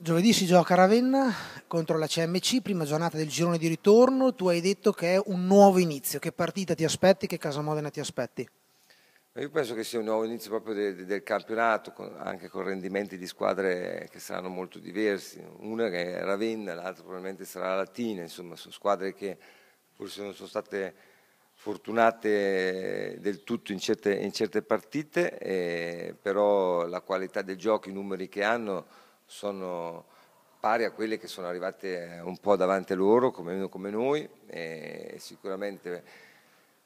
Giovedì si gioca a Ravenna contro la CMC, prima giornata del girone di ritorno. Tu hai detto che è un nuovo inizio. Che partita ti aspetti? Che Casa Modena ti aspetti? Io penso che sia un nuovo inizio proprio del, del campionato, con, anche con rendimenti di squadre che saranno molto diversi. Una che è Ravenna, l'altra probabilmente sarà la Latina. Insomma, sono squadre che forse non sono state fortunate del tutto in certe, in certe partite, eh, però la qualità del gioco, i numeri che hanno sono pari a quelle che sono arrivate eh, un po' davanti a loro, come, come noi, e sicuramente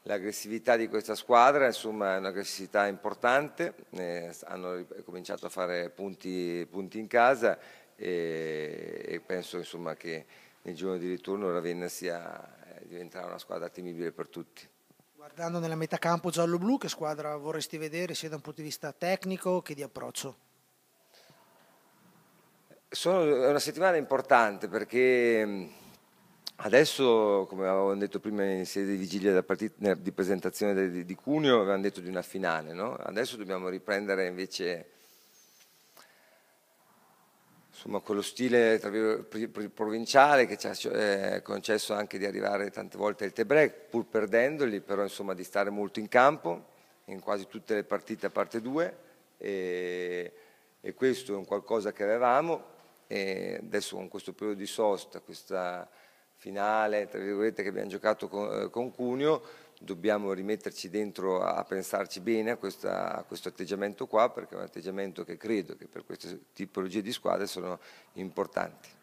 l'aggressività di questa squadra insomma, è un'aggressività importante, eh, hanno cominciato a fare punti, punti in casa e, e penso insomma, che nel giorno di ritorno Ravenna sia, eh, diventerà una squadra temibile per tutti. Guardando nella metà campo giallo-blu, che squadra vorresti vedere sia da un punto di vista tecnico che di approccio? Sono, è una settimana importante perché mm, adesso, come avevamo detto prima in sede di vigilia partita, di presentazione di, di, Cuneo, avevamo detto di una finale, no? adesso dobbiamo riprendere invece insomma, quello stile provinciale che ci ha eh, concesso anche di arrivare tante volte al Tebrec, pur perdendoli, però insomma, di stare molto in campo in quasi tutte le partite a parte due e, e questo è un qualcosa che avevamo e adesso con questo periodo di sosta, questa finale tra virgolette, che abbiamo giocato con, eh, con Cuneo, dobbiamo rimetterci dentro a, a pensarci bene a, questa, a, questo atteggiamento qua, perché è un atteggiamento che credo che per queste tipologie di squadre sono importanti.